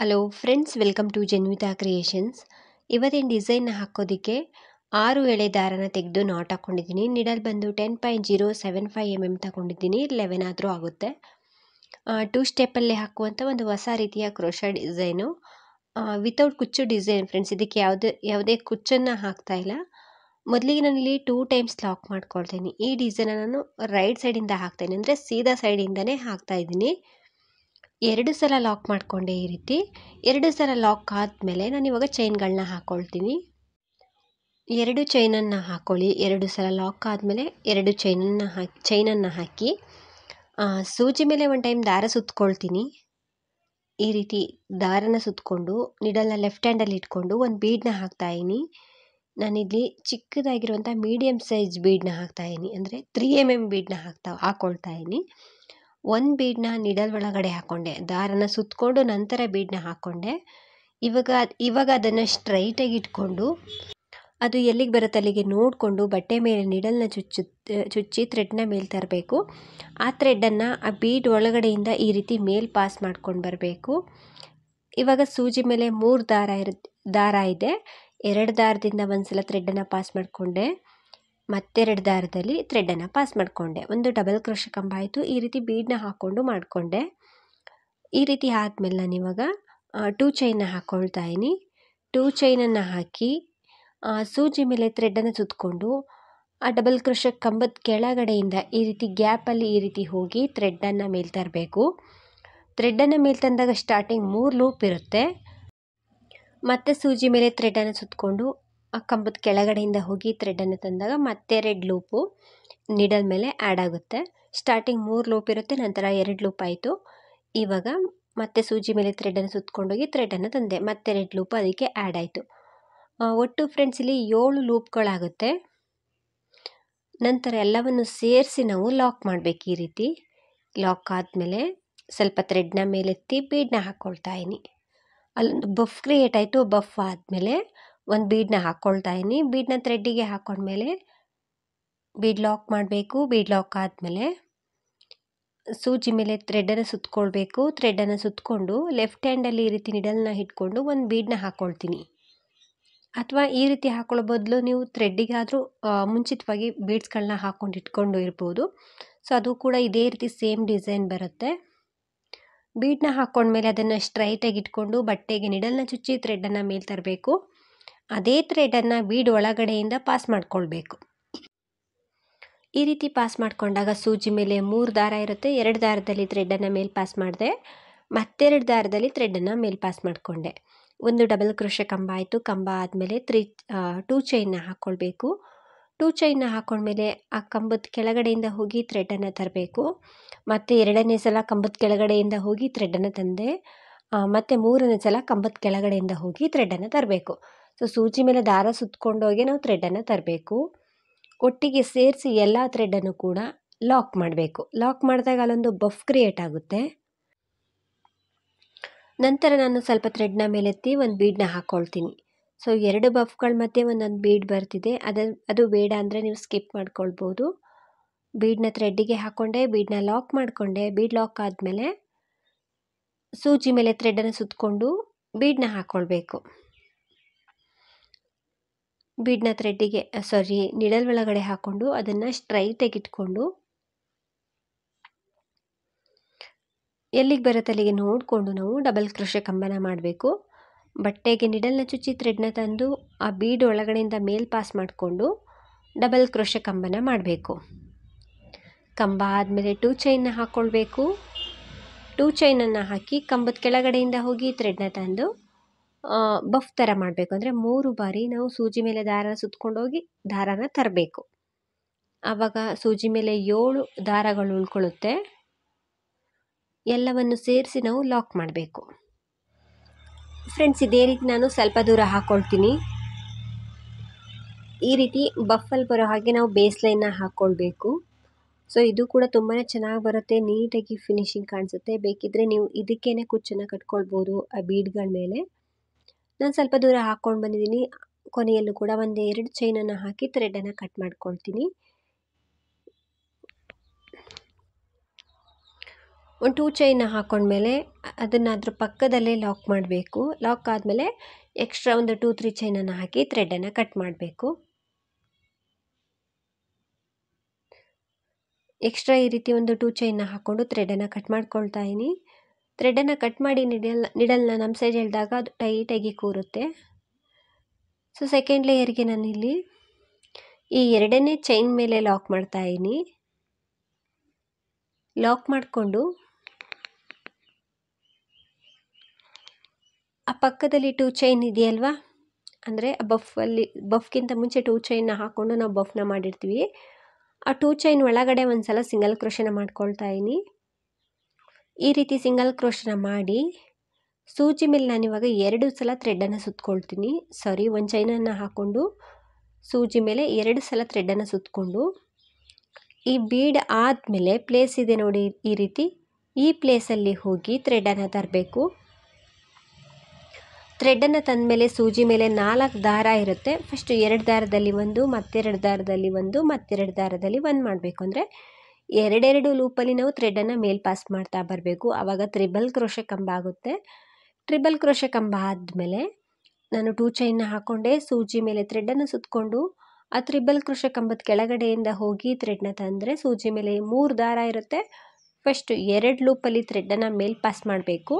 hello friends welcome to Janvitha creations ಇವತ್ತಿನ ಡಿಸೈನ್ನ ಹಾಕೋದಕ್ಕೆ ಆರು ಎಳೆ ದಾರನ ತೆಗೆದು ನಾಟ್ ಹಾಕ್ಕೊಂಡಿದ್ದೀನಿ ನಿಡಲ್ ಬಂದು ten point zero seven five M M ತಗೊಂಡಿದ್ದೀನಿ ಲೆವೆನ್ ಆದರೂ ಆಗುತ್ತೆ ಟೂ ಸ್ಟೆಪಲ್ಲಿ ಹಾಕುವಂಥ ಒಂದು ಹೊಸ ರೀತಿಯ ಕ್ರೋಶ ಡಿಸೈನು ವಿತೌಟ್ ಕುಚ್ಚು ಡಿಸೈನ್ ಫ್ರೆಂಡ್ಸ್ ಇದಕ್ಕೆ ಯಾವುದೇ ಯಾವುದೇ ಕುಚ್ಚನ್ನು ಹಾಕ್ತಾ ಇಲ್ಲ ಮೊದಲಿಗೆ ನಾನಿಲ್ಲಿ ಟೂ ಟೈಮ್ಸ್ ಲಾಕ್ ಮಾಡ್ಕೊಳ್ತೀನಿ ಈ ಡಿಸೈನನ್ನು ನಾನು ರೈಟ್ ಸೈಡಿಂದ ಹಾಕ್ತೇನೆ ಅಂದರೆ ಸೀದಾ ಸೈಡಿಂದನೇ ಹಾಕ್ತಾ ಇದ್ದೀನಿ ಎರಡು ಸಲ ಲಾಕ್ ಮಾಡಿಕೊಂಡೆ ಈ ರೀತಿ ಎರಡು ಸಲ ಲಾಕ್ ಆದಮೇಲೆ ನಾನು ಇವಾಗ ಚೈನ್ಗಳನ್ನ ಹಾಕ್ಕೊಳ್ತೀನಿ ಎರಡು ಚೈನನ್ನು ಹಾಕ್ಕೊಳ್ಳಿ ಎರಡು ಸಲ ಲಾಕ್ ಆದಮೇಲೆ ಎರಡು ಚೈನನ್ನು ಹಾಕಿ ಚೈನನ್ನು ಹಾಕಿ ಸೂಜಿ ಮೇಲೆ ಒಂದು ಟೈಮ್ ದಾರ ಸುತ್ತಕೊಳ್ತೀನಿ ಈ ರೀತಿ ದಾರನ ಸುತ್ತಕೊಂಡು ನಿಡಲ್ನ ಲೆಫ್ಟ್ ಹ್ಯಾಂಡಲ್ಲಿ ಇಟ್ಕೊಂಡು ಒಂದು ಬೀಡನ್ನ ಹಾಕ್ತಾಯಿನಿ ನಾನಿಲ್ಲಿ ಚಿಕ್ಕದಾಗಿರುವಂಥ ಮೀಡಿಯಮ್ ಸೈಜ್ ಬೀಡನ್ನ ಹಾಕ್ತಾಯಿನಿ ಅಂದರೆ ತ್ರೀ ಎಮ್ ಎಮ್ ಬೀಡನ್ನ ಹಾಕ್ತಾ ಹಾಕ್ಕೊಳ್ತಾಯಿನಿ ಒಂದು ಬೀಡನ್ನ ನಿಡಲ್ ಒಳಗಡೆ ಹಾಕ್ಕೊಂಡೆ ದಾರನ ಸುತ್ತಕೊಂಡು ನಂತರ ಬೀಡನ್ನ ಹಾಕ್ಕೊಂಡೆ ಇವಾಗ ಇವಾಗ ಅದನ್ನು ಸ್ಟ್ರೈಟಾಗಿ ಇಟ್ಕೊಂಡು ಅದು ಎಲ್ಲಿಗೆ ಬರುತ್ತೆ ಅಲ್ಲಿಗೆ ನೋಡಿಕೊಂಡು ಬಟ್ಟೆ ಮೇಲೆ ನಿಡಲ್ನ ಚುಚ್ಚು ಚುಚ್ಚಿ ಥ್ರೆಡ್ನ ಮೇಲೆ ತರಬೇಕು ಆ ಥ್ರೆಡ್ಡನ್ನು ಆ ಬೀಡ್ ಒಳಗಡೆಯಿಂದ ಈ ರೀತಿ ಮೇಲೆ ಪಾಸ್ ಮಾಡ್ಕೊಂಡು ಬರಬೇಕು ಇವಾಗ ಸೂಜಿ ಮೇಲೆ ಮೂರು ದಾರ ಇರ ದಾರ ಇದೆ ಎರಡು ದಾರದಿಂದ ಒಂದು ಸಲ ಥ್ರೆಡ್ಡನ್ನು ಪಾಸ್ ಮಾಡಿಕೊಂಡೆ ಮತ್ತೆರಡು ದಾರದಲ್ಲಿ ಥ್ರೆಡ್ಡನ್ನು ಪಾಸ್ ಮಾಡಿಕೊಂಡೆ ಒಂದು ಡಬಲ್ ಕ್ರೋಶ ಕಂಬ ಆಯಿತು ಈ ರೀತಿ ಬೀಡನ್ನ ಹಾಕ್ಕೊಂಡು ಮಾಡಿಕೊಂಡೆ ಈ ರೀತಿ ಆದ್ಮೇಲೆ ಇವಾಗ ಟೂ ಚೈನ್ನ ಹಾಕ್ಕೊಳ್ತಾ ಇದ್ದೀನಿ ಟೂ ಚೈನನ್ನು ಹಾಕಿ ಸೂಜಿ ಮೇಲೆ ಥ್ರೆಡ್ಡನ್ನು ಸುತ್ತಕೊಂಡು ಆ ಡಬಲ್ ಕ್ರೋಶ ಕಂಬದ ಕೆಳಗಡೆಯಿಂದ ಈ ರೀತಿ ಗ್ಯಾಪಲ್ಲಿ ಈ ರೀತಿ ಹೋಗಿ ಥ್ರೆಡ್ಡನ್ನು ಮೇಲೆ ತರಬೇಕು ಥ್ರೆಡ್ಡನ್ನು ಮೇಲೆ ತಂದಾಗ ಸ್ಟಾರ್ಟಿಂಗ್ ಮೂರು ಲೂಪ್ ಇರುತ್ತೆ ಮತ್ತೆ ಸೂಜಿ ಮೇಲೆ ಥ್ರೆಡ್ಡನ್ನು ಸುತ್ತಕೊಂಡು ಆ ಕಂಬದ ಕೆಳಗಡೆಯಿಂದ ಹೋಗಿ ಥ್ರೆಡನ್ನು ತಂದಾಗ ಮತ್ತೆ ರೆಡ್ ಲೂಪು ನಿಡಲ್ ಮೇಲೆ ಆ್ಯಡ್ ಆಗುತ್ತೆ ಸ್ಟಾರ್ಟಿಂಗ್ ಮೂರು ಲೂಪ್ ಇರುತ್ತೆ ನಂತರ ಎರಡು ಲೂಪ್ ಆಯಿತು ಇವಾಗ ಮತ್ತೆ ಸೂಜಿ ಮೇಲೆ ಥ್ರೆಡನ್ನು ಸುತ್ತಕೊಂಡೋಗಿ ಥ್ರೆಡನ್ನು ತಂದೆ ಮತ್ತೆ ರೆಡ್ ಲೂಪ್ ಅದಕ್ಕೆ ಆ್ಯಡ್ ಆಯಿತು ಒಟ್ಟು ಫ್ರೆಂಡ್ಸ್ ಇಲ್ಲಿ ಏಳು ಲೂಪ್ಗಳಾಗುತ್ತೆ ನಂತರ ಎಲ್ಲವನ್ನು ಸೇರಿಸಿ ನಾವು ಲಾಕ್ ಮಾಡಬೇಕು ಈ ರೀತಿ ಲಾಕ್ ಆದಮೇಲೆ ಸ್ವಲ್ಪ ಥ್ರೆಡ್ನ ಮೇಲೆತ್ತಿ ಬೀಡನ್ನ ಹಾಕ್ಕೊಳ್ತಾ ಇದ್ದೀನಿ ಅಲ್ಲೊಂದು ಬಫ್ ಕ್ರಿಯೇಟ್ ಆಯಿತು ಬಫ್ ಆದಮೇಲೆ ಒಂದು ಬೀಡನ್ನ ಹಾಕ್ಕೊಳ್ತಾ ಇದ್ದೀನಿ ಬೀಡನ್ನ ಥ್ರೆಡ್ಡಿಗೆ ಹಾಕ್ಕೊಂಡ್ಮೇಲೆ ಬೀಡ್ ಲಾಕ್ ಮಾಡಬೇಕು ಬೀಡ್ ಲಾಕ್ ಆದಮೇಲೆ ಸೂಜಿ ಮೇಲೆ ಥ್ರೆಡ್ಡನ್ನು ಸುತ್ತಕೊಳ್ಬೇಕು ಥ್ರೆಡ್ಡನ್ನು ಸುತ್ತಕೊಂಡು ಲೆಫ್ಟ್ ಹ್ಯಾಂಡಲ್ಲಿ ಈ ರೀತಿ ನಿಡಲನ್ನ ಇಟ್ಕೊಂಡು ಒಂದು ಬೀಡನ್ನ ಹಾಕ್ಕೊಳ್ತೀನಿ ಅಥವಾ ಈ ರೀತಿ ಹಾಕ್ಕೊಳ್ಳೋ ಬದಲು ನೀವು ಥ್ರೆಡ್ಡಿಗಾದರೂ ಮುಂಚಿತವಾಗಿ ಬೀಡ್ಸ್ಗಳನ್ನ ಹಾಕ್ಕೊಂಡು ಇಟ್ಕೊಂಡು ಇರ್ಬೋದು ಸೊ ಅದು ಕೂಡ ಇದೇ ರೀತಿ ಸೇಮ್ ಡಿಸೈನ್ ಬರುತ್ತೆ ಬೀಡನ್ನ ಹಾಕ್ಕೊಂಡ್ಮೇಲೆ ಅದನ್ನು ಸ್ಟ್ರೈಟಾಗಿ ಇಟ್ಕೊಂಡು ಬಟ್ಟೆಗೆ ನಿಡಲ್ನ ಚುಚ್ಚಿ ಥ್ರೆಡ್ಡನ್ನು ಮೇಲೆ ತರಬೇಕು ಅದೇ ಥ್ರೆಡನ್ನು ಬೀಡ್ ಒಳಗಡೆಯಿಂದ ಪಾಸ್ ಮಾಡ್ಕೊಳ್ಬೇಕು ಈ ರೀತಿ ಪಾಸ್ ಮಾಡಿಕೊಂಡಾಗ ಸೂಜಿ ಮೇಲೆ ಮೂರು ದಾರ ಇರುತ್ತೆ ಎರಡು ದಾರದಲ್ಲಿ ಥ್ರೆಡನ್ನು ಮೇಲೆ ಪಾಸ್ ಮಾಡಿದೆ ಮತ್ತೆರಡು ದಾರದಲ್ಲಿ ಥ್ರೆಡನ್ನು ಮೇಲೆ ಪಾಸ್ ಮಾಡಿಕೊಂಡೆ ಒಂದು ಡಬಲ್ ಕೃಷಿ ಕಂಬ ಆಯಿತು ಕಂಬ ಆದಮೇಲೆ ತ್ರೀ ಟೂ ಚೈನ್ನ ಹಾಕ್ಕೊಳ್ಬೇಕು ಟೂ ಚೈನ್ನ ಹಾಕ್ಕೊಂಡ್ಮೇಲೆ ಆ ಕಂಬದ ಕೆಳಗಡೆಯಿಂದ ಹೋಗಿ ಥ್ರೆಡನ್ನು ತರಬೇಕು ಮತ್ತು ಎರಡನೇ ಸಲ ಕಂಬದ ಕೆಳಗಡೆಯಿಂದ ಹೋಗಿ ಥ್ರೆಡನ್ನು ತಂದೆ ಮತ್ತು ಮೂರನೇ ಸಲ ಕಂಬದ ಕೆಳಗಡೆಯಿಂದ ಹೋಗಿ ಥ್ರೆಡನ್ನು ತರಬೇಕು ಸೊ ಸೂಜಿ ಮೇಲೆ ದಾರ ಸುತ್ತಕೊಂಡೋಗಿ ನಾವು ಥ್ರೆಡನ್ನು ತರಬೇಕು ಒಟ್ಟಿಗೆ ಸೇರಿಸಿ ಎಲ್ಲ ಥ್ರೆಡನ್ನು ಕೂಡ ಲಾಕ್ ಮಾಡಬೇಕು ಲಾಕ್ ಮಾಡಿದಾಗ ಅಲ್ಲೊಂದು ಬಫ್ ಕ್ರಿಯೇಟ್ ಆಗುತ್ತೆ ನಂತರ ನಾನು ಸ್ವಲ್ಪ ಥ್ರೆಡ್ನ ಮೇಲೆತ್ತಿ ಒಂದು ಬೀಡನ್ನ ಹಾಕ್ಕೊಳ್ತೀನಿ ಸೊ ಎರಡು ಬಫ್ಗಳ ಮಧ್ಯೆ ಒಂದೊಂದು ಬೀಡ್ ಬರ್ತಿದೆ ಅದ ಅದು ಬೇಡ ಅಂದರೆ ನೀವು ಸ್ಕಿಪ್ ಮಾಡ್ಕೊಳ್ಬೋದು ಬೀಡನ್ನ ಥ್ರೆಡ್ಡಿಗೆ ಹಾಕ್ಕೊಂಡೆ ಬೀಡನ್ನ ಲಾಕ್ ಮಾಡಿಕೊಂಡೆ ಬೀಡ್ ಲಾಕ್ ಆದಮೇಲೆ ಸೂಜಿ ಮೇಲೆ ಥ್ರೆಡನ್ನು ಸುತ್ತಕೊಂಡು ಬೀಡನ್ನ ಹಾಕ್ಕೊಳ್ಬೇಕು ಬೀಡ್ನ ಥ್ರೆಡ್ಡಿಗೆ ಸಾರಿ ನಿಡಲ್ ಒಳಗಡೆ ಹಾಕ್ಕೊಂಡು ಅದನ್ನು ಸ್ಟ್ರೈಟಾಗಿ ಇಟ್ಕೊಂಡು ಎಲ್ಲಿಗೆ ಬರುತ್ತೆ ಅಲ್ಲಿಗೆ ನೋಡಿಕೊಂಡು ನಾವು ಡಬಲ್ ಕ್ರೋಶೆ ಕಂಬನ ಮಾಡಬೇಕು ಬಟ್ಟೆಗೆ ನಿಡಲ್ನ ಚುಚ್ಚಿ ಥ್ರೆಡ್ನ ತಂದು ಆ ಬೀಡ್ ಒಳಗಡೆಯಿಂದ ಮೇಲ್ ಪಾಸ್ ಮಾಡಿಕೊಂಡು ಡಬಲ್ ಕ್ರೋಶೆ ಕಂಬನ ಮಾಡಬೇಕು ಕಂಬ ಆದಮೇಲೆ ಟೂ ಚೈನ್ನ ಹಾಕ್ಕೊಳ್ಬೇಕು ಟೂ ಚೈನನ್ನು ಹಾಕಿ ಕಂಬದ ಕೆಳಗಡೆಯಿಂದ ಹೋಗಿ ಥ್ರೆಡ್ನ ತಂದು ಬಫ್ ಥರ ಮಾಡಬೇಕು ಅಂದರೆ ಮೂರು ಬಾರಿ ನಾವು ಸೂಜಿ ಮೇಲೆ ದಾರಾನ ಸುತ್ಕೊಂಡೋಗಿ ದಾರಾನ ತರಬೇಕು ಆವಾಗ ಸೂಜಿ ಮೇಲೆ ಏಳು ದಾರಗಳು ಉಳ್ಕೊಳ್ಳುತ್ತೆ ಎಲ್ಲವನ್ನು ಸೇರಿಸಿ ನಾವು ಲಾಕ್ ಮಾಡಬೇಕು ಫ್ರೆಂಡ್ಸ್ ಇದೇ ರೀತಿ ನಾನು ಸ್ವಲ್ಪ ದೂರ ಹಾಕ್ಕೊಳ್ತೀನಿ ಈ ರೀತಿ ಬಫಲ್ಲಿ ಬರೋ ಹಾಗೆ ನಾವು ಬೇಸ್ ಲೈನ್ನ ಹಾಕ್ಕೊಳ್ಬೇಕು ಸೊ ಇದು ಕೂಡ ತುಂಬಾ ಚೆನ್ನಾಗಿ ಬರುತ್ತೆ ನೀಟಾಗಿ ಫಿನಿಶಿಂಗ್ ಕಾಣಿಸುತ್ತೆ ಬೇಕಿದ್ದರೆ ನೀವು ಇದಕ್ಕೇನೆ ಕುಚ್ಚನ್ನು ಕಟ್ಕೊಳ್ಬೋದು ಆ ಬೀಡ್ಗಳ ಮೇಲೆ ನಾನು ಸ್ವಲ್ಪ ದೂರ ಹಾಕ್ಕೊಂಡು ಬಂದಿದ್ದೀನಿ ಕೊನೆಯಲ್ಲೂ ಕೂಡ ಒಂದು ಎರಡು ಚೈನನ್ನು ಹಾಕಿ ಥ್ರೆಡನ್ನು ಕಟ್ ಮಾಡ್ಕೊಳ್ತೀನಿ ಒಂದು ಟೂ ಚೈನ್ನ ಹಾಕೊಂಡ್ಮೇಲೆ ಅದನ್ನು ಅದ್ರ ಪಕ್ಕದಲ್ಲೇ ಲಾಕ್ ಮಾಡಬೇಕು ಲಾಕ್ ಆದಮೇಲೆ ಎಕ್ಸ್ಟ್ರಾ ಒಂದು ಟೂ ತ್ರೀ ಚೈನನ್ನು ಹಾಕಿ ಥ್ರೆಡನ್ನು ಕಟ್ ಮಾಡಬೇಕು ಎಕ್ಸ್ಟ್ರಾ ಈ ರೀತಿ ಒಂದು ಟೂ ಚೈನ್ನ ಹಾಕ್ಕೊಂಡು ಥ್ರೆಡನ್ನು ಕಟ್ ಮಾಡ್ಕೊಳ್ತಾ ಇದ್ದೀನಿ ಥ್ರೆಡನ್ನು ಕಟ್ ಮಾಡಿ ನಿಡಲ್ಲ ನಿಡಲ್ನ ನಮ್ಮ ಸೈಜ್ ಹೇಳಿದಾಗ ಅದು ಟೈಟಾಗಿ ಕೂರುತ್ತೆ ಸೊ ಸೆಕೆಂಡ್ ಲೇಯರ್ಗೆ ನಾನಿಲ್ಲಿ ಈ ಎರಡನೇ ಚೈನ್ ಮೇಲೆ ಲಾಕ್ ಮಾಡ್ತಾ ಇದ್ದೀನಿ ಲಾಕ್ ಮಾಡಿಕೊಂಡು ಆ ಪಕ್ಕದಲ್ಲಿ ಟೂ ಚೈನ್ ಇದೆಯಲ್ವಾ ಅಂದರೆ ಆ ಬಫಲ್ಲಿ ಬಫ್ಗಿಂತ ಮುಂಚೆ ಟೂ ಚೈನ್ನ ಹಾಕ್ಕೊಂಡು ನಾವು ಬಫ್ನ ಮಾಡಿರ್ತೀವಿ ಆ ಟೂ ಚೈನ್ ಒಳಗಡೆ ಒಂದು ಸಲ ಸಿಂಗಲ್ ಕ್ರೋಶನ ಮಾಡ್ಕೊಳ್ತಾ ಇದ್ದೀನಿ ಈ ರೀತಿ ಸಿಂಗಲ್ ಕ್ರೋಶನ ಮಾಡಿ ಸೂಜಿ ಮೇಲೆ ನಾನು ಇವಾಗ ಎರಡು ಸಲ ಥ್ರೆಡ್ಡನ್ನು ಸುತ್ಕೊಳ್ತೀನಿ ಸಾರಿ ಒಂದು ಚೈನನ್ನು ಹಾಕ್ಕೊಂಡು ಸೂಜಿ ಮೇಲೆ ಎರಡು ಸಲ ಥ್ರೆಡ್ಡನ್ನು ಸುತ್ತಕೊಂಡು ಈ ಬೀಡ್ ಆದಮೇಲೆ ಪ್ಲೇಸ್ ಇದೆ ನೋಡಿ ಈ ರೀತಿ ಈ ಪ್ಲೇಸಲ್ಲಿ ಹೋಗಿ ಥ್ರೆಡ್ಡನ್ನು ತರಬೇಕು ತಂದ ತಂದಮೇಲೆ ಸೂಜಿ ಮೇಲೆ ನಾಲ್ಕು ದಾರ ಇರುತ್ತೆ ಫಸ್ಟ್ ಎರಡು ದಾರದಲ್ಲಿ ಒಂದು ಮತ್ತೆರಡು ದಾರದಲ್ಲಿ ಒಂದು ಮತ್ತೆರಡು ದಾರದಲ್ಲಿ ಒಂದು ಮಾಡಬೇಕು ಅಂದರೆ ಎರಡೆರಡು ಲೂಪಲ್ಲಿ ನಾವು ಥ್ರೆಡನ್ನು ಮೇಲ್ ಪಾಸ್ ಮಾಡ್ತಾ ಬರಬೇಕು ಆವಾಗ ತ್ರಿಬಲ್ ಕ್ರೋಶೆ ಕಂಬ ಆಗುತ್ತೆ ಟ್ರಿಬಲ್ ಕ್ರೋಶೆ ಕಂಬ ಆದಮೇಲೆ ನಾನು ಟೂ ಚೈನ್ನ ಹಾಕೊಂಡೆ ಸೂಜಿ ಮೇಲೆ ಥ್ರೆಡನ್ನು ಸುತ್ತಕೊಂಡು ಆ ತ್ರಿಬಲ್ ಕ್ರೋಶೆ ಕಂಬದ ಕೆಳಗಡೆಯಿಂದ ಹೋಗಿ ಥ್ರೆಡ್ನ ತಂದರೆ ಸೂಜಿ ಮೇಲೆ ಮೂರು ದಾರ ಇರುತ್ತೆ ಫಸ್ಟ್ ಎರಡು ಲೂಪಲ್ಲಿ ಥ್ರೆಡ್ಡನ್ನು ಮೇಲ್ ಪಾಸ್ ಮಾಡಬೇಕು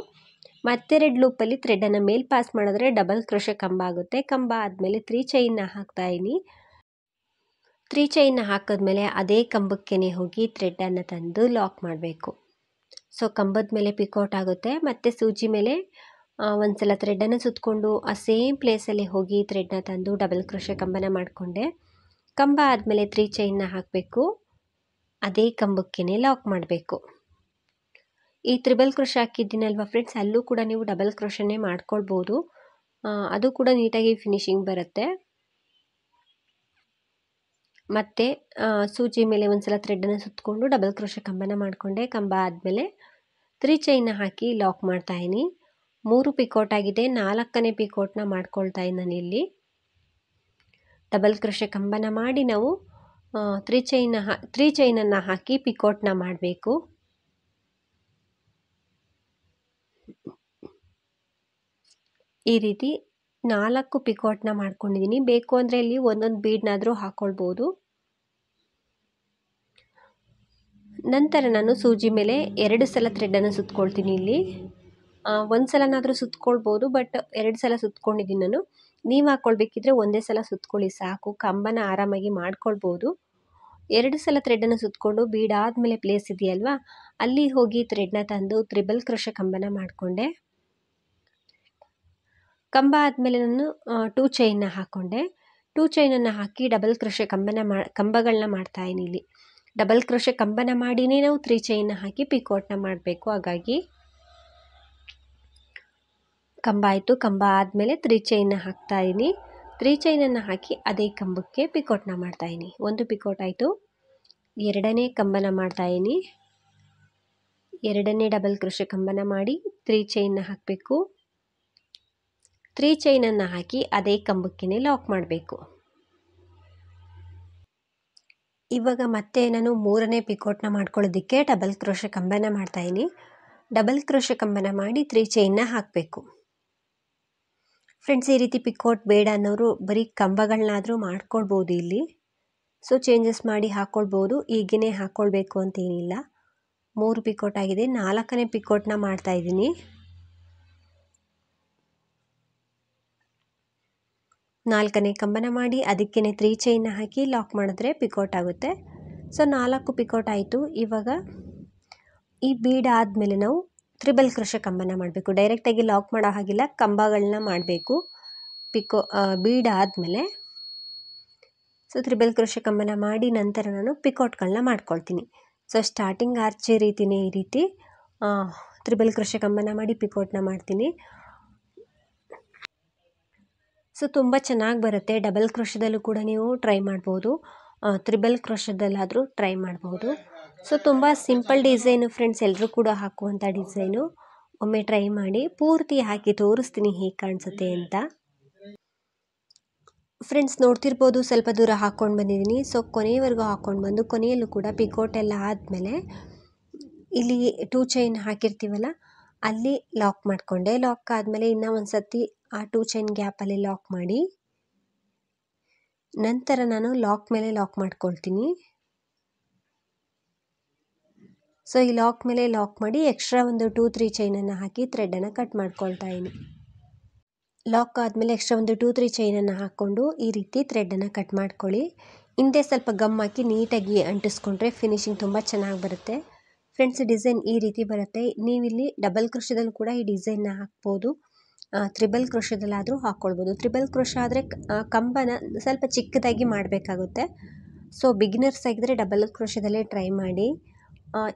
ಮತ್ತೆರಡು ಲೂಪಲ್ಲಿ ಥ್ರೆಡನ್ನು ಮೇಲ್ ಪಾಸ್ ಮಾಡಿದ್ರೆ ಡಬಲ್ ಕ್ರೋಶೆ ಕಂಬ ಆಗುತ್ತೆ ಕಂಬ ಆದಮೇಲೆ ತ್ರೀ ಚೈನ್ನ ಹಾಕ್ತಾಯಿನಿ ತ್ರೀ ಚೈನ್ನ ಹಾಕಿದ್ಮೇಲೆ ಅದೇ ಕಂಬಕ್ಕೇ ಹೋಗಿ ಥ್ರೆಡ್ಡನ್ನು ತಂದು ಲಾಕ್ ಮಾಡಬೇಕು ಸೊ ಕಂಬದ ಮೇಲೆ ಪಿಕೌಟ್ ಆಗುತ್ತೆ ಮತ್ತು ಸೂಜಿ ಮೇಲೆ ಒಂದು ಸಲ ಥ್ರೆಡ್ಡನ್ನು ಸುತ್ತಕೊಂಡು ಆ ಸೇಮ್ ಪ್ಲೇಸಲ್ಲಿ ಹೋಗಿ ಥ್ರೆಡ್ನ ತಂದು ಡಬಲ್ ಕ್ರೋಶೆ ಕಂಬನ ಮಾಡಿಕೊಂಡೆ ಕಂಬ ಆದಮೇಲೆ ತ್ರೀ ಚೈನ್ನ ಹಾಕಬೇಕು ಅದೇ ಕಂಬಕ್ಕೇ ಲಾಕ್ ಮಾಡಬೇಕು ಈ ತ್ರಿಬಲ್ ಕ್ರೋಶೆ ಹಾಕಿದ್ದೀನಲ್ವ ಫ್ರೆಂಡ್ಸ್ ಅಲ್ಲೂ ಕೂಡ ನೀವು ಡಬಲ್ ಕ್ರೋಶನೇ ಮಾಡ್ಕೊಳ್ಬೋದು ಅದು ಕೂಡ ನೀಟಾಗಿ ಫಿನಿಶಿಂಗ್ ಬರುತ್ತೆ ಮತ್ತು ಸೂಜಿ ಮೇಲೆ ಒಂದು ಸಲ ಥ್ರೆಡ್ಡನ್ನು ಸುತ್ತಕೊಂಡು ಡಬಲ್ ಕ್ರೋಶ ಕಂಬನ ಮಾಡಿಕೊಂಡೆ ಕಂಬ ಆದಮೇಲೆ ತ್ರೀ ಚೈನ ಹಾಕಿ ಲಾಕ್ ಮಾಡ್ತಾಯೀನಿ ಮೂರು ಪಿಕೋಟ್ ಆಗಿದೆ ನಾಲ್ಕನೇ ಪಿಕೋಟ್ನ ಮಾಡ್ಕೊಳ್ತಾ ನಾನು ಇಲ್ಲಿ ಡಬಲ್ ಕ್ರೋಶ ಕಂಬನ ಮಾಡಿ ನಾವು ತ್ರೀ ಚೈನ ಹಾ ತ್ರೀ ಚೈನನ್ನು ಹಾಕಿ ಪಿಕೋಟ್ನ ಮಾಡಬೇಕು ಈ ರೀತಿ ನಾಲ್ಕು ಪಿಕೋಟ್ನ ಮಾಡ್ಕೊಂಡಿದ್ದೀನಿ ಬೇಕು ಅಂದರೆ ಇಲ್ಲಿ ಒಂದೊಂದು ಬೀಡ್ನಾದರೂ ಹಾಕ್ಕೊಳ್ಬೋದು ನಂತರ ನಾನು ಸೂಜಿ ಮೇಲೆ ಎರಡು ಸಲ ಥ್ರೆಡ್ಡನ್ನು ಸುತ್ಕೊಳ್ತೀನಿ ಇಲ್ಲಿ ಒಂದು ಸಲನಾದರೂ ಸುತ್ತಕೊಳ್ಬೋದು ಬಟ್ ಎರಡು ಸಲ ಸುತ್ಕೊಂಡಿದ್ದೀನಿ ನಾನು ನೀವು ಹಾಕ್ಕೊಳ್ಬೇಕಿದ್ರೆ ಒಂದೇ ಸಲ ಸುತ್ಕೊಳ್ಳಿ ಸಾಕು ಕಂಬನ ಆರಾಮಾಗಿ ಮಾಡ್ಕೊಳ್ಬೋದು ಎರಡು ಸಲ ಥ್ರೆಡನ್ನು ಸುತ್ಕೊಂಡು ಬೀಡಾದ ಮೇಲೆ ಪ್ಲೇಸ್ ಇದೆಯಲ್ವಾ ಅಲ್ಲಿ ಹೋಗಿ ಥ್ರೆಡ್ನ ತಂದು ತ್ರಿಬಲ್ ಕ್ರೋಶ ಕಂಬನ ಮಾಡಿಕೊಂಡೆ ಕಂಬ ಆದಮೇಲೆ ನಾನು ಟೂ ಚೈನ್ನ ಹಾಕ್ಕೊಂಡೆ ಟೂ ಚೈನನ್ನು ಹಾಕಿ ಡಬಲ್ ಕ್ರೋಷೆ ಕಂಬನ ಮಾ ಕಂಬಗಳನ್ನ ಮಾಡ್ತಾಯಿದ್ದೀನಿ ಇಲ್ಲಿ ಡಬಲ್ ಕ್ರೋಷೆ ಕಂಬನ ಮಾಡಿನೇ ನಾವು ತ್ರೀ ಚೈನ್ನ ಹಾಕಿ ಪಿಕೋಟನ್ನ ಮಾಡಬೇಕು ಹಾಗಾಗಿ ಕಂಬ ಆಯಿತು ಕಂಬ ಆದಮೇಲೆ ತ್ರೀ ಚೈನ್ನ ಹಾಕ್ತಾಯಿದ್ದೀನಿ ತ್ರೀ ಚೈನನ್ನು ಹಾಕಿ ಅದೇ ಕಂಬಕ್ಕೆ ಪಿಕೋಟನ್ನ ಮಾಡ್ತಾಯಿದ್ದೀನಿ ಒಂದು ಪಿಕೋಟ್ ಆಯಿತು ಎರಡನೇ ಕಂಬನ ಮಾಡ್ತಾಯಿದ್ದೀನಿ ಎರಡನೇ ಡಬಲ್ ಕ್ರೋಷೆ ಕಂಬನ ಮಾಡಿ ತ್ರೀ ಚೈನ್ನ ಹಾಕಬೇಕು ತ್ರೀ ಚೈನನ್ನು ಹಾಕಿ ಅದೇ ಕಂಬಕ್ಕೆ ಲಾಕ್ ಮಾಡಬೇಕು ಇವಾಗ ಮತ್ತೆ ನಾನು ಮೂರನೇ ಪಿಕೋಟ್ನ ಮಾಡ್ಕೊಳ್ಳೋದಕ್ಕೆ ಡಬಲ್ ಕ್ರೋಶ ಕಂಬನ ಮಾಡ್ತಾಯಿದ್ದೀನಿ ಡಬಲ್ ಕ್ರೋಶ ಕಂಬನ ಮಾಡಿ ತ್ರೀ ಚೈನ್ನ ಹಾಕಬೇಕು ಫ್ರೆಂಡ್ಸ್ ಈ ರೀತಿ ಪಿಕೋಟ್ ಬೇಡ ಅನ್ನೋರು ಬರೀ ಕಂಬಗಳನ್ನಾದರೂ ಮಾಡ್ಕೊಳ್ಬೋದು ಇಲ್ಲಿ ಸೊ ಚೇಂಜಸ್ ಮಾಡಿ ಹಾಕ್ಕೊಳ್ಬೋದು ಈಗಿನೇ ಹಾಕ್ಕೊಳ್ಬೇಕು ಅಂತೇನಿಲ್ಲ ಮೂರು ಪಿಕೋಟ್ ಆಗಿದೆ ನಾಲ್ಕನೇ ಪಿಕೋಟ್ನ ಮಾಡ್ತಾಯಿದ್ದೀನಿ ನಾಲ್ಕನೇ ಕಂಬನ ಮಾಡಿ ಅದಕ್ಕೇ ತ್ರೀ ಚೈನ್ನ ಹಾಕಿ ಲಾಕ್ ಮಾಡಿದ್ರೆ ಪಿಕೌಟ್ ಆಗುತ್ತೆ ಸೊ ನಾಲ್ಕು ಪಿಕೌಟ್ ಆಯಿತು ಇವಾಗ ಈ ಬೀಡ್ ಆದಮೇಲೆ ನಾವು ತ್ರಿಬಲ್ ಕೃಷ ಕಂಬನ ಮಾಡಬೇಕು ಡೈರೆಕ್ಟಾಗಿ ಲಾಕ್ ಮಾಡೋ ಹಾಗಿಲ್ಲ ಕಂಬಗಳನ್ನ ಮಾಡಬೇಕು ಪಿಕೋ ಬೀಡ್ ಆದಮೇಲೆ ಸೊ ತ್ರಿಬಲ್ ಕೃಷ ಕಂಬನ ಮಾಡಿ ನಂತರ ನಾನು ಪಿಕೌಟ್ಗಳನ್ನ ಮಾಡ್ಕೊಳ್ತೀನಿ ಸೊ ಸ್ಟಾರ್ಟಿಂಗ್ ಆರ್ಚೆ ರೀತಿಯೇ ಈ ರೀತಿ ತ್ರಿಬಲ್ ಕೃಷ ಕಂಬನ ಮಾಡಿ ಪಿಕೌಟ್ನ ಮಾಡ್ತೀನಿ ಸೊ ತುಂಬ ಚೆನ್ನಾಗಿ ಬರುತ್ತೆ ಡಬಲ್ ಕ್ರೋಶದಲ್ಲೂ ಕೂಡ ನೀವು ಟ್ರೈ ಮಾಡ್ಬೋದು ತ್ರಿಬಲ್ ಕ್ರೋಶದಲ್ಲಾದರೂ ಟ್ರೈ ಮಾಡ್ಬೋದು ಸೊ ತುಂಬ ಸಿಂಪಲ್ ಡಿಸೈನು ಫ್ರೆಂಡ್ಸ್ ಎಲ್ಲರೂ ಕೂಡ ಹಾಕುವಂಥ ಡಿಸೈನು ಒಮ್ಮೆ ಟ್ರೈ ಮಾಡಿ ಪೂರ್ತಿ ಹಾಕಿ ತೋರಿಸ್ತೀನಿ ಹೇಗೆ ಕಾಣಿಸುತ್ತೆ ಅಂತ ಫ್ರೆಂಡ್ಸ್ ನೋಡ್ತಿರ್ಬೋದು ಸ್ವಲ್ಪ ದೂರ ಹಾಕ್ಕೊಂಡು ಬಂದಿದ್ದೀನಿ ಸೊ ಕೊನೆಯವರೆಗೂ ಹಾಕ್ಕೊಂಡು ಬಂದು ಕೊನೆಯಲ್ಲೂ ಕೂಡ ಪಿಕೋಟ್ ಎಲ್ಲ ಆದಮೇಲೆ ಇಲ್ಲಿ ಟೂ ಚೈನ್ ಹಾಕಿರ್ತೀವಲ್ಲ ಅಲ್ಲಿ ಲಾಕ್ ಮಾಡಿಕೊಂಡೆ ಲಾಕ್ ಆದಮೇಲೆ ಇನ್ನೂ ಒಂದು ಸರ್ತಿ ಆ ಟೂ ಚೈನ್ ಗ್ಯಾಪಲ್ಲಿ ಲಾಕ್ ಮಾಡಿ ನಂತರ ನಾನು ಲಾಕ್ ಮೇಲೆ ಲಾಕ್ ಮಾಡ್ಕೊಳ್ತೀನಿ ಸೊ ಈ ಲಾಕ್ ಮೇಲೆ ಲಾಕ್ ಮಾಡಿ ಎಕ್ಸ್ಟ್ರಾ ಒಂದು ಟೂ ತ್ರೀ ಚೈನನ್ನು ಹಾಕಿ ಥ್ರೆಡನ್ನು ಕಟ್ ಮಾಡ್ಕೊಳ್ತಾ ಇದ್ದೀನಿ ಲಾಕ್ ಆದಮೇಲೆ ಎಕ್ಸ್ಟ್ರಾ ಒಂದು ಟೂ ತ್ರೀ ಚೈನನ್ನು ಹಾಕ್ಕೊಂಡು ಈ ರೀತಿ ಥ್ರೆಡನ್ನು ಕಟ್ ಮಾಡ್ಕೊಳ್ಳಿ ಹಿಂದೆ ಸ್ವಲ್ಪ ಗಮ್ ಹಾಕಿ ನೀಟಾಗಿ ಅಂಟಿಸ್ಕೊಂಡ್ರೆ ಫಿನಿಶಿಂಗ್ ತುಂಬ ಚೆನ್ನಾಗಿ ಬರುತ್ತೆ ಫ್ರೆಂಡ್ಸ್ ಡಿಸೈನ್ ಈ ರೀತಿ ಬರುತ್ತೆ ನೀವಿಲ್ಲಿ ಡಬಲ್ ಕೃಷಿದಲ್ಲೂ ಕೂಡ ಈ ಡಿಸೈನ್ನ ಹಾಕ್ಬೋದು ತ್ರಿಬಲ್ ಕ್ರೋಶದಲ್ಲಾದರೂ ಹಾಕ್ಕೊಳ್ಬೋದು ತ್ರಿಬಲ್ ಕ್ರೋಷ ಆದರೆ ಕಂಬನ ಸ್ವಲ್ಪ ಚಿಕ್ಕದಾಗಿ ಮಾಡಬೇಕಾಗುತ್ತೆ ಸೊ ಬಿಗಿನರ್ಸ್ ಆಗಿದ್ದರೆ ಡಬಲ್ ಕ್ರೋಶದಲ್ಲೇ ಟ್ರೈ ಮಾಡಿ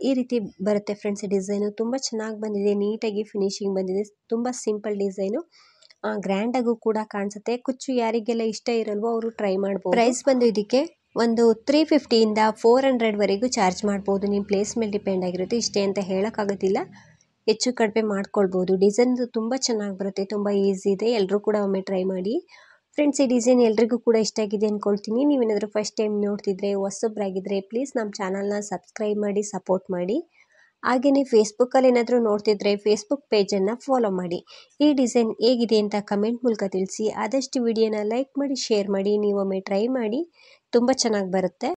ಈ ರೀತಿ ಬರುತ್ತೆ ಫ್ರೆಂಡ್ಸ್ ಡಿಸೈನು ತುಂಬ ಚೆನ್ನಾಗಿ ಬಂದಿದೆ ನೀಟಾಗಿ ಫಿನಿಶಿಂಗ್ ಬಂದಿದೆ ತುಂಬ ಸಿಂಪಲ್ ಡಿಸೈನು ಗ್ರ್ಯಾಂಡಾಗೂ ಕೂಡ ಕಾಣಿಸುತ್ತೆ ಕುಚ್ಚು ಯಾರಿಗೆಲ್ಲ ಇಷ್ಟ ಇರಲ್ವೋ ಅವರು ಟ್ರೈ ಮಾಡ್ಬೋದು ಪ್ರೈಸ್ ಬಂದು ಇದಕ್ಕೆ ಒಂದು ತ್ರೀ ಫಿಫ್ಟಿಯಿಂದ ಫೋರ್ ಹಂಡ್ರೆಡ್ವರೆಗೂ ಚಾರ್ಜ್ ಮಾಡ್ಬೋದು ನಿಮ್ಮ ಪ್ಲೇಸ್ ಮೇಲೆ ಡಿಪೆಂಡ್ ಆಗಿರುತ್ತೆ ಇಷ್ಟೇ ಅಂತ ಹೇಳೋಕ್ಕಾಗೋದಿಲ್ಲ ಹೆಚ್ಚು ಕಡಿಮೆ ಮಾಡ್ಕೊಳ್ಬೋದು ಡಿಸೈನ್ದು ತುಂಬ ಚೆನ್ನಾಗಿ ಬರುತ್ತೆ ತುಂಬ ಈಸಿ ಇದೆ ಎಲ್ಲರೂ ಕೂಡ ಒಮ್ಮೆ ಟ್ರೈ ಮಾಡಿ ಫ್ರೆಂಡ್ಸ್ ಈ ಡಿಸೈನ್ ಎಲ್ರಿಗೂ ಕೂಡ ಇಷ್ಟ ಆಗಿದೆ ಅಂದ್ಕೊಳ್ತೀನಿ ನೀವೇನಾದರೂ ಫಸ್ಟ್ ಟೈಮ್ ನೋಡ್ತಿದ್ರೆ ಹೊಸೊಬ್ಬರಾಗಿದ್ದರೆ ಪ್ಲೀಸ್ ನಮ್ಮ ಚಾನಲ್ನ ಸಬ್ಸ್ಕ್ರೈಬ್ ಮಾಡಿ ಸಪೋರ್ಟ್ ಮಾಡಿ ಹಾಗೆಯೇ ಫೇಸ್ಬುಕ್ಕಲ್ಲಿ ಏನಾದರೂ ನೋಡ್ತಿದ್ರೆ ಫೇಸ್ಬುಕ್ ಪೇಜನ್ನು ಫಾಲೋ ಮಾಡಿ ಈ ಡಿಸೈನ್ ಹೇಗಿದೆ ಅಂತ ಕಮೆಂಟ್ ಮೂಲಕ ತಿಳಿಸಿ ಆದಷ್ಟು ವಿಡಿಯೋನ ಲೈಕ್ ಮಾಡಿ ಶೇರ್ ಮಾಡಿ ನೀವೊಮ್ಮೆ ಟ್ರೈ ಮಾಡಿ ತುಂಬ ಚೆನ್ನಾಗಿ ಬರುತ್ತೆ